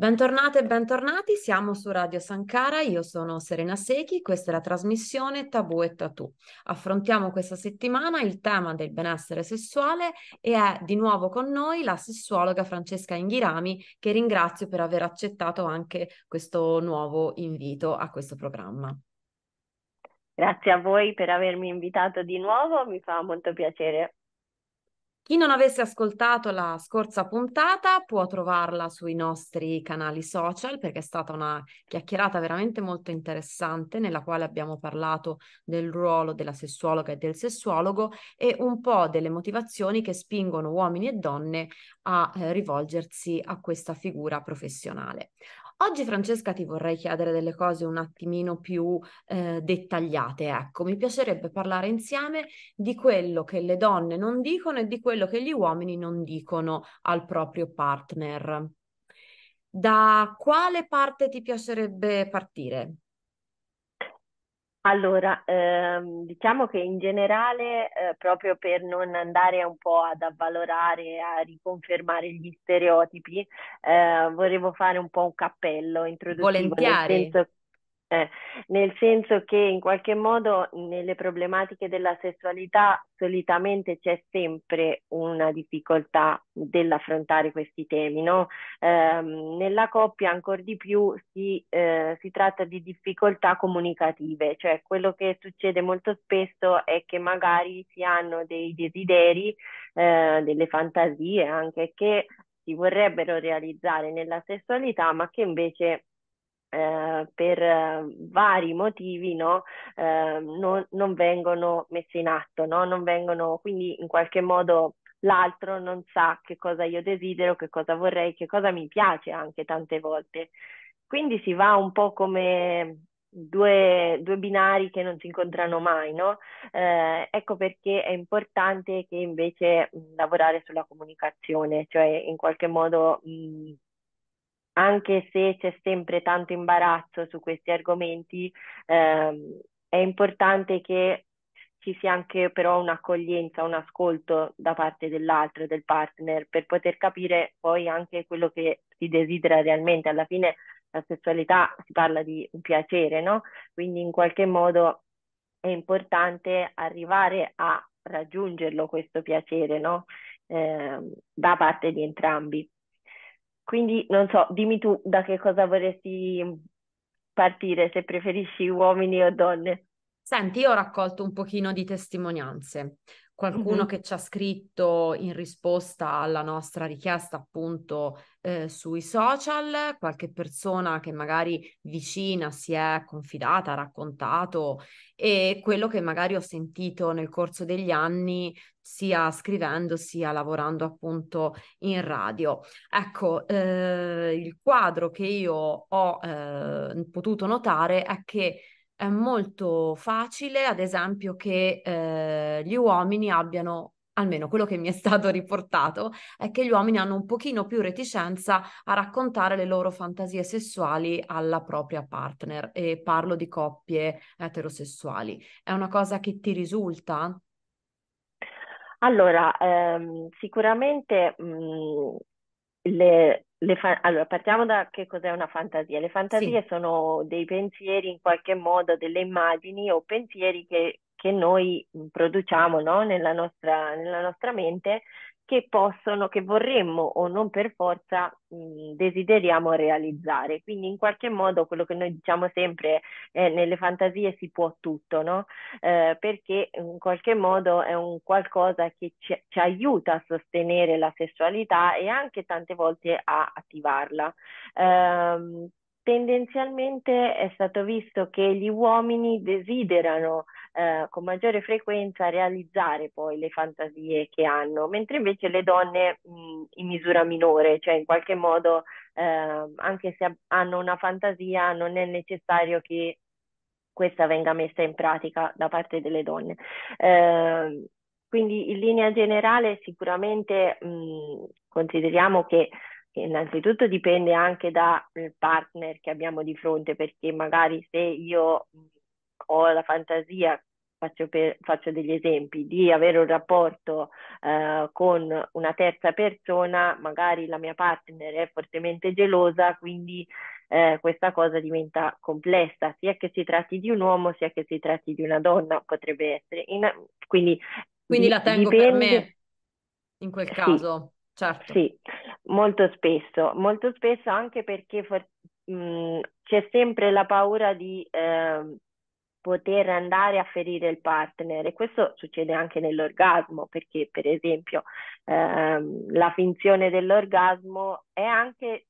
Bentornate e bentornati, siamo su Radio Sankara, io sono Serena Sechi, questa è la trasmissione Tabù e Tatù. Affrontiamo questa settimana il tema del benessere sessuale e è di nuovo con noi la sessuologa Francesca Inghirami che ringrazio per aver accettato anche questo nuovo invito a questo programma. Grazie a voi per avermi invitato di nuovo, mi fa molto piacere chi non avesse ascoltato la scorsa puntata può trovarla sui nostri canali social perché è stata una chiacchierata veramente molto interessante nella quale abbiamo parlato del ruolo della sessuologa e del sessuologo e un po' delle motivazioni che spingono uomini e donne a eh, rivolgersi a questa figura professionale. Oggi Francesca ti vorrei chiedere delle cose un attimino più eh, dettagliate, ecco, mi piacerebbe parlare insieme di quello che le donne non dicono e di quello che gli uomini non dicono al proprio partner. Da quale parte ti piacerebbe partire? Allora, ehm, diciamo che in generale, eh, proprio per non andare un po' ad avvalorare, a riconfermare gli stereotipi, eh, volevo fare un po' un cappello introduttivo. Volentieri. Nel senso eh, nel senso che in qualche modo nelle problematiche della sessualità solitamente c'è sempre una difficoltà dell'affrontare questi temi, no? eh, nella coppia ancora di più si, eh, si, tratta di difficoltà comunicative, cioè quello che succede molto spesso è che magari si hanno dei desideri, eh, delle fantasie anche che si vorrebbero realizzare nella sessualità, ma che invece eh, per eh, vari motivi no, eh, non, non, vengono messe in atto, no? non vengono, quindi in qualche modo l'altro non sa che cosa io desidero, che cosa vorrei, che cosa mi piace anche tante volte. Quindi si va un po' come due, due binari che non si incontrano mai, no? eh, ecco perché è importante che invece mh, lavorare sulla comunicazione, cioè in qualche modo... Mh, anche se c'è sempre tanto imbarazzo su questi argomenti, ehm, è importante che ci sia anche però un'accoglienza, un ascolto da parte dell'altro, del partner, per poter capire poi anche quello che si desidera realmente. Alla fine la sessualità si parla di un piacere, no? Quindi in qualche modo è importante arrivare a raggiungerlo questo piacere, no? Eh, da parte di entrambi. Quindi non so, dimmi tu da che cosa vorresti partire, se preferisci uomini o donne. Senti, io ho raccolto un pochino di testimonianze qualcuno mm-hmm. che ci ha scritto in risposta alla nostra richiesta appunto eh, sui social, qualche persona che magari vicina si è confidata, ha raccontato e quello che magari ho sentito nel corso degli anni sia scrivendo sia lavorando appunto in radio. Ecco, eh, il quadro che io ho eh, potuto notare è che è molto facile, ad esempio, che eh, gli uomini abbiano almeno quello che mi è stato riportato, è che gli uomini hanno un pochino più reticenza a raccontare le loro fantasie sessuali alla propria partner e parlo di coppie eterosessuali. È una cosa che ti risulta? Allora, ehm, sicuramente mh, mhmm, le, Fa- allora, partiamo da che cos'è una fantasia. Le fantasie sì. sono dei pensieri, in qualche modo, delle immagini o pensieri che, che noi produciamo no? nella, nostra, nella, nostra, mente che possono, che vorremmo o non per forza mh, desideriamo realizzare. Quindi in qualche modo quello che noi diciamo sempre è eh, nelle fantasie si può tutto, no? Eh, perché in qualche modo è un qualcosa che ci, ci, aiuta a sostenere la sessualità e anche tante volte a attivarla. Eh, tendenzialmente è stato visto che gli uomini desiderano eh, con maggiore frequenza realizzare poi le fantasie che hanno, mentre invece le donne mh, in misura minore, cioè in qualche modo eh, anche se hanno una fantasia non è necessario che questa venga messa in pratica da parte delle donne. Eh, quindi in linea generale sicuramente mh, consideriamo che innanzitutto dipende anche dal partner che abbiamo di fronte, perché magari se io ho la fantasia, faccio, per, faccio degli esempi, di avere un rapporto eh, con una terza persona, magari la mia partner è fortemente gelosa, quindi eh, questa cosa diventa complessa, sia che si tratti di un uomo, sia che si tratti di una donna, potrebbe essere. In, quindi, quindi di, la tengo dipende... per me, in quel caso. Sì. Certo. Sì, molto spesso, molto spesso anche perché for- mh, mm, c'è sempre la paura di eh, poter andare a ferire il partner e questo succede anche nell'orgasmo perché per esempio ehm, la finzione dell'orgasmo è anche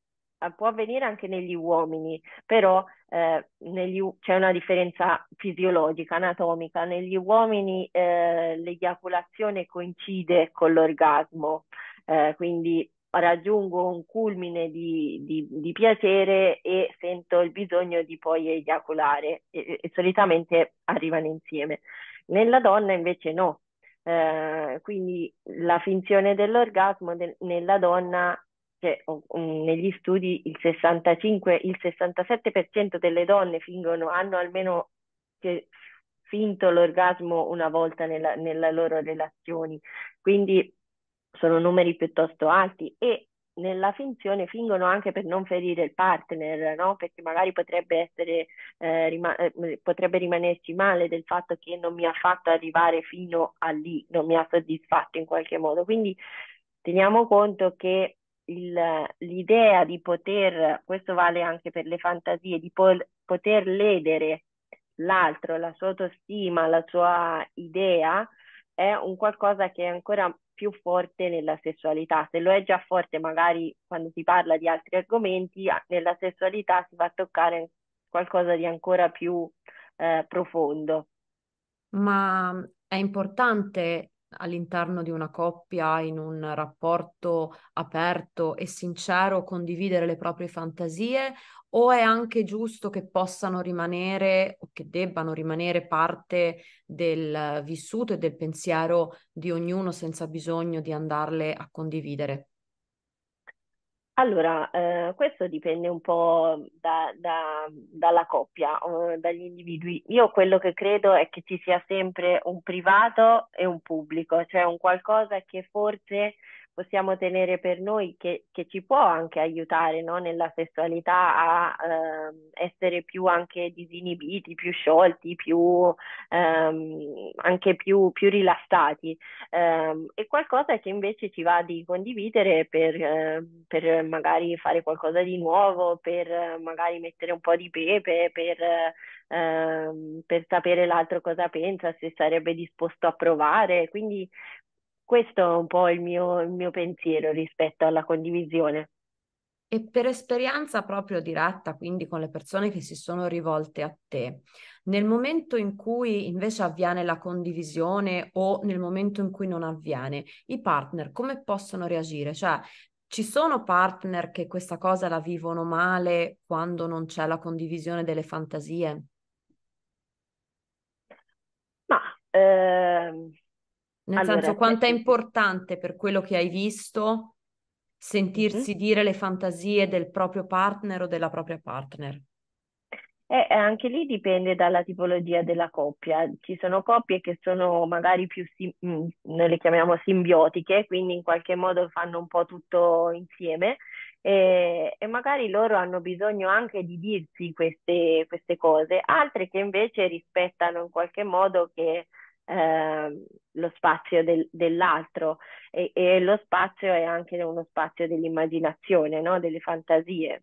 può avvenire anche negli uomini, però eh, negli, c'è una differenza fisiologica, anatomica. Negli uomini eh, l'eiaculazione coincide con l'orgasmo, eh, quindi raggiungo un culmine di, di, di, piacere e sento il bisogno di poi eiaculare e, e solitamente arrivano insieme. Nella donna invece no, eh, quindi la finzione dell'orgasmo de- nella donna, cioè, um, negli studi il 65, il 67% delle donne fingono, hanno almeno che, cioè, finto l'orgasmo una volta nella, nella loro relazioni, quindi sono numeri piuttosto alti e nella finzione fingono anche per non ferire il partner, no? perché magari potrebbe, essere, eh, rima- eh, potrebbe rimanerci male del fatto che non mi ha fatto arrivare fino a lì, non mi ha soddisfatto in qualche modo. Quindi teniamo conto che il, l'idea di poter, questo vale anche per le fantasie, di pol- poter ledere l'altro, la sua autostima, la sua idea, è un qualcosa che è ancora più forte nella sessualità. Se lo è già forte magari quando si parla di altri argomenti, nella sessualità si va a toccare qualcosa di ancora più eh, profondo. Ma è importante all'interno di una coppia, in un rapporto aperto e sincero, condividere le proprie fantasie o è anche giusto che possano rimanere o che debbano rimanere parte del vissuto e del pensiero di ognuno senza bisogno di andarle a condividere? Allora, eh, questo dipende un po' da, da, dalla coppia, eh, dagli individui. Io quello che credo è che ci sia sempre un privato e un pubblico, cioè un qualcosa che forse possiamo tenere per noi che, che ci può anche aiutare no? nella sessualità a ehm, essere più anche disinibiti, più sciolti, più, ehm, anche più, più rilassati ehm, e qualcosa che invece ci va di condividere per, eh, per magari fare qualcosa di nuovo, per magari mettere un po' di pepe, per... Ehm, per sapere l'altro cosa pensa, se sarebbe disposto a provare. Quindi questo è un po' il mio, il mio pensiero rispetto alla condivisione. E per esperienza proprio diretta, quindi con le persone che si sono rivolte a te, nel momento in cui invece avviene la condivisione o nel momento in cui non avviene, i partner come possono reagire? Cioè, ci sono partner che questa cosa la vivono male quando non c'è la condivisione delle fantasie? Ma ehm, nel allora, senso, quanto è importante per quello che hai visto sentirsi mm-hmm. dire le fantasie del proprio partner o della propria partner? Eh, eh anche lì dipende dalla tipologia della coppia. Ci sono coppie che sono magari più, sim- mm, noi le chiamiamo simbiotiche, quindi in qualche modo fanno un po' tutto insieme e, e magari loro hanno bisogno anche di dirsi queste, queste, cose, altre che invece rispettano in qualche modo che Ehm, lo spazio del, dell'altro e, e, lo spazio è anche uno spazio dell'immaginazione, no? delle fantasie.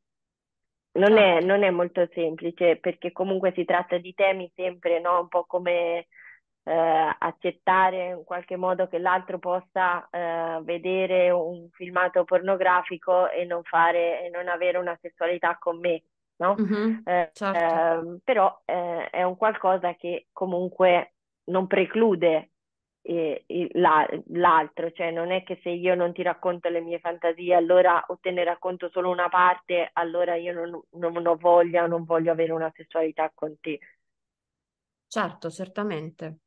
Non, ah. è, certo. non, è, molto semplice perché comunque si tratta di temi sempre no? un po' come eh, accettare in qualche modo che l'altro possa eh, vedere un filmato pornografico e non, fare, e non avere una sessualità con me. No? Mm-hmm, certo. Ehm, eh, però è un qualcosa che comunque non preclude eh, la, l'altro, cioè non è che se io non ti racconto le mie fantasie allora o te ne racconto solo una parte, allora io non, non ho voglia o non voglio avere una sessualità con te. Certo, certamente.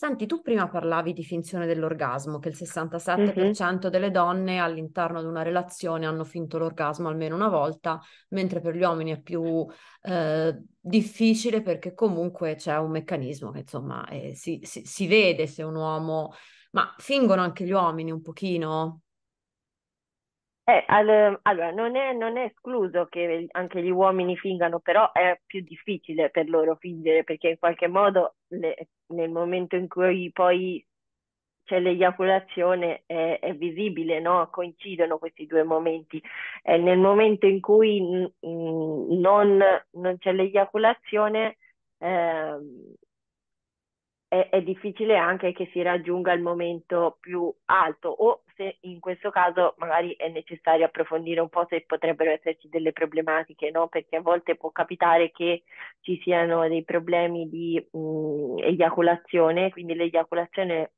Senti, tu prima parlavi di finzione dell'orgasmo, che il 67% mm-hmm. delle donne all'interno di una relazione hanno finto l'orgasmo almeno una volta, mentre per gli uomini è più eh, difficile perché comunque c'è un meccanismo che insomma eh, si, si, si vede se un uomo... Ma fingono anche gli uomini un pochino? Eh, al, ehm, allora, non è, non è, escluso che anche gli uomini fingano, però è più difficile per loro fingere perché in qualche modo le, nel momento in cui poi c'è l'eiaculazione è, è visibile, no? coincidono questi due momenti. E nel momento in cui mh, non, non, c'è l'eiaculazione eh, è, è, difficile anche che si raggiunga il momento più alto o forse in questo caso magari è necessario approfondire un po' se potrebbero esserci delle problematiche, no? perché a volte può capitare che ci siano dei problemi di mh, mm, eiaculazione, quindi l'eiaculazione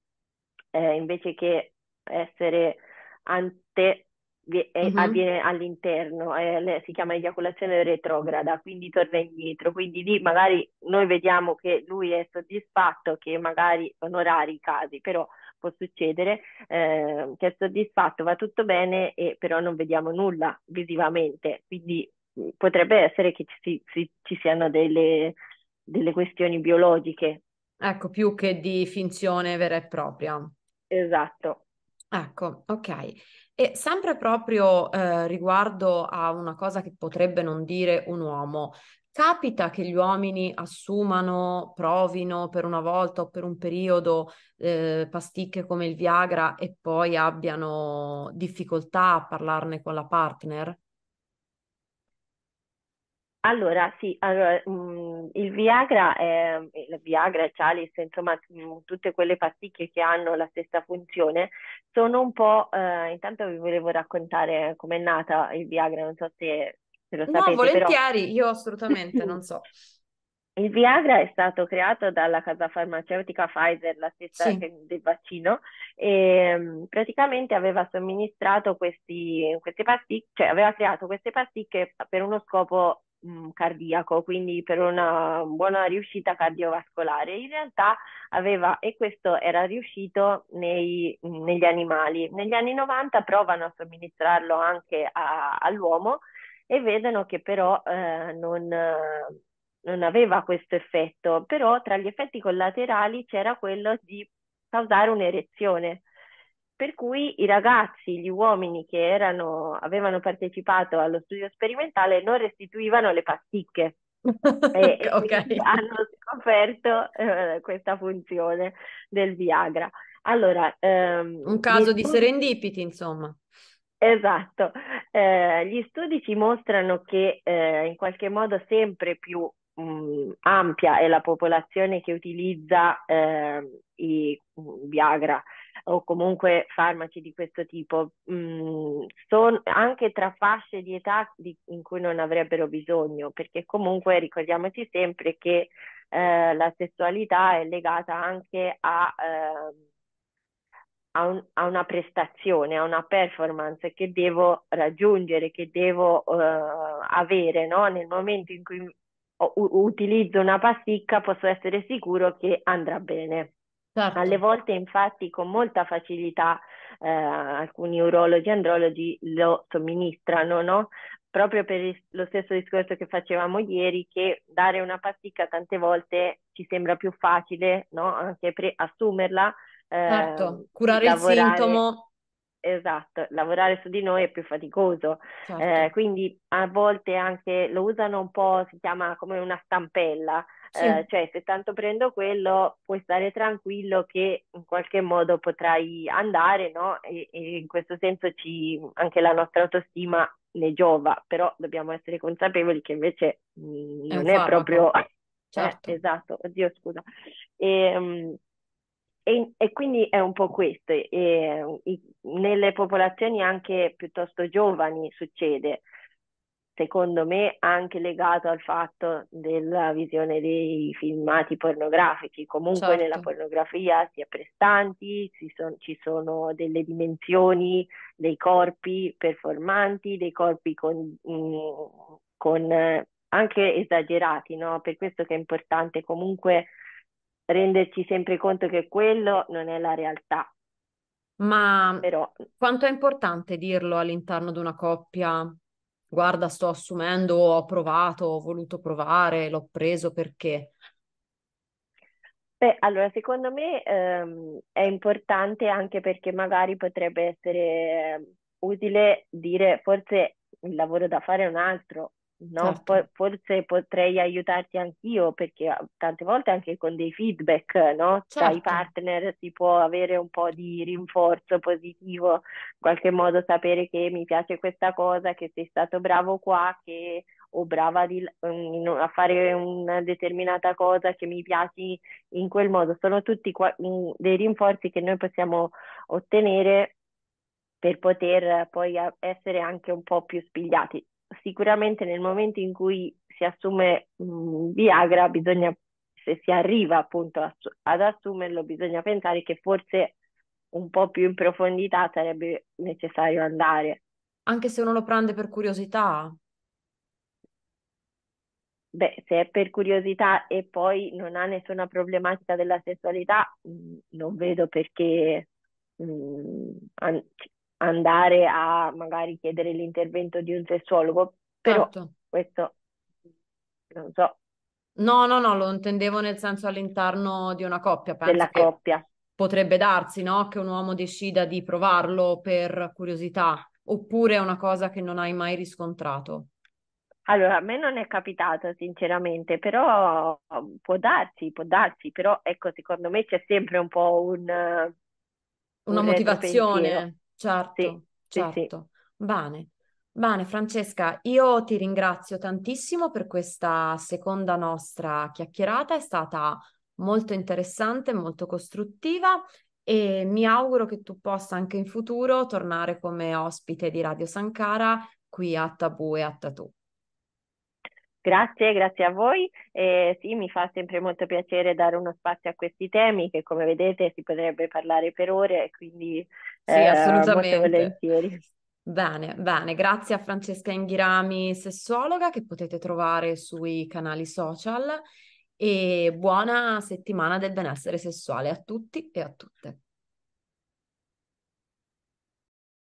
eh, invece che essere ante Mm-hmm. avviene all'interno, eh, si chiama eiaculazione retrograda, quindi torna indietro. Quindi lì magari noi vediamo che lui è soddisfatto, che magari sono rari i casi, però può succedere, eh, che è soddisfatto, va tutto bene, e però non vediamo nulla visivamente. Quindi potrebbe essere che ci, ci, ci siano delle, delle questioni biologiche. Ecco, più che di finzione vera e propria. Esatto. Ecco, ok. E sempre proprio eh, riguardo a una cosa che potrebbe non dire un uomo, Capita che gli uomini assumano, provino per una volta o per un periodo eh, pasticche come il Viagra e poi abbiano difficoltà a parlarne con la partner? Allora, sì, allora, mh, mhmm, il Viagra, è, il Viagra, Cialis, insomma, mh, mhmm, tutte quelle pasticche che hanno la stessa funzione, sono un po', eh, intanto vi volevo raccontare com'è nata il Viagra, non so se, se lo sapete. No, volentieri, però... io assolutamente non so. Il Viagra è stato creato dalla casa farmaceutica Pfizer, la stessa sì. del vaccino, e mhmm, praticamente aveva somministrato questi, queste pasticche, cioè aveva creato queste pasticche per uno scopo Mm, cardiaco, quindi per una buona riuscita cardiovascolare. In realtà aveva, e questo era riuscito nei, negli animali. Negli anni 90 provano a somministrarlo anche a, all'uomo e vedono che però eh, non, non aveva questo effetto, però tra gli effetti collaterali c'era quello di causare un'erezione per cui i ragazzi, gli uomini che erano, avevano partecipato allo studio sperimentale non restituivano le pasticche. e, okay. hanno scoperto eh, questa funzione del Viagra. Allora, ehm, un caso studi... di serendipiti, insomma. Esatto, eh, gli studi ci mostrano che eh, in qualche modo sempre più mh, ampia è la popolazione che utilizza ehm, i Viagra o comunque farmaci di questo tipo, mh, mm, son, anche tra fasce di età di, in cui non avrebbero bisogno, perché comunque ricordiamoci sempre che eh, la sessualità è legata anche a, eh, a, un, a, una prestazione, a una performance che devo raggiungere, che devo eh, avere no? nel momento in cui utilizzo una pasticca posso essere sicuro che andrà bene. Certo. Alle volte infatti con molta facilità eh, alcuni urologi e andrologi lo somministrano, no? proprio per lo stesso discorso che facevamo ieri, che dare una pasticca tante volte ci sembra più facile, no? anche pre- assumerla. Eh, certo, ehm, curare lavorare... il sintomo. Esatto, lavorare su di noi è più faticoso, certo. eh, quindi a volte anche lo usano un po', si chiama come una stampella, eh, cioè, se tanto prendo quello, puoi stare tranquillo che in qualche modo potrai andare, no? E, e in questo senso ci, anche la nostra autostima ne giova, però dobbiamo essere consapevoli che invece mh, mm, non è farmaco. proprio... Eh, certo. Eh, esatto, oddio scusa. E, ehm, e, e, quindi è un po' questo, e, e, nelle popolazioni anche piuttosto giovani succede, secondo me anche legato al fatto della visione dei filmati pornografici. Comunque certo. nella pornografia si è prestanti, ci, son, ci sono delle dimensioni dei corpi performanti, dei corpi con, mh, mm, con anche esagerati, no? Per questo che è importante comunque renderci sempre conto che quello non è la realtà. Ma Però... quanto è importante dirlo all'interno di una coppia? guarda, sto assumendo, ho provato, ho voluto provare, l'ho preso perché? Beh, allora, secondo me ehm, è importante anche perché magari potrebbe essere ehm, utile dire forse il lavoro da fare è un altro, No? Certo. forse potrei aiutarti anch'io perché ah, tante volte anche con dei feedback no? certo. tra partner si può avere un po' di rinforzo positivo, in qualche modo sapere che mi piace questa cosa, che sei stato bravo qua, che o brava di, um, a fare una determinata cosa che mi piace in quel modo. Sono tutti qua, um, dei rinforzi che noi possiamo ottenere per poter poi essere anche un po' più spigliati sicuramente nel momento in cui si assume mh, Viagra, bisogna, se si arriva appunto a, ad assumerlo, bisogna pensare che forse un po' più in profondità sarebbe necessario andare. Anche se uno lo prende per curiosità? Beh, se è per curiosità e poi non ha nessuna problematica della sessualità, mh, non vedo perché mh, an- andare a magari chiedere l'intervento di un sessuologo, però certo. questo non so. No, no, no, lo intendevo nel senso all'interno di una coppia, penso della coppia. Potrebbe darsi, no, che un uomo decida di provarlo per curiosità, oppure è una cosa che non hai mai riscontrato. Allora, a me non è capitato sinceramente, però può darsi, può darsi, però ecco, secondo me c'è sempre un po' un, una un eh, motivazione. Certo, sì, certo. Sì, sì. Certo. Bene. Bene, Francesca, io ti ringrazio tantissimo per questa seconda nostra chiacchierata, è stata molto interessante, molto costruttiva e mi auguro che tu possa anche in futuro tornare come ospite di Radio Sankara qui a Tabù e a Tatù. Grazie, grazie a voi. Eh, sì, mi fa sempre molto piacere dare uno spazio a questi temi che come vedete si potrebbe parlare per ore, quindi sì, eh, assolutamente. volentieri. Bene, bene, grazie a Francesca Inghirami, sessuologa, che potete trovare sui canali social e buona settimana del benessere sessuale a tutti e a tutte.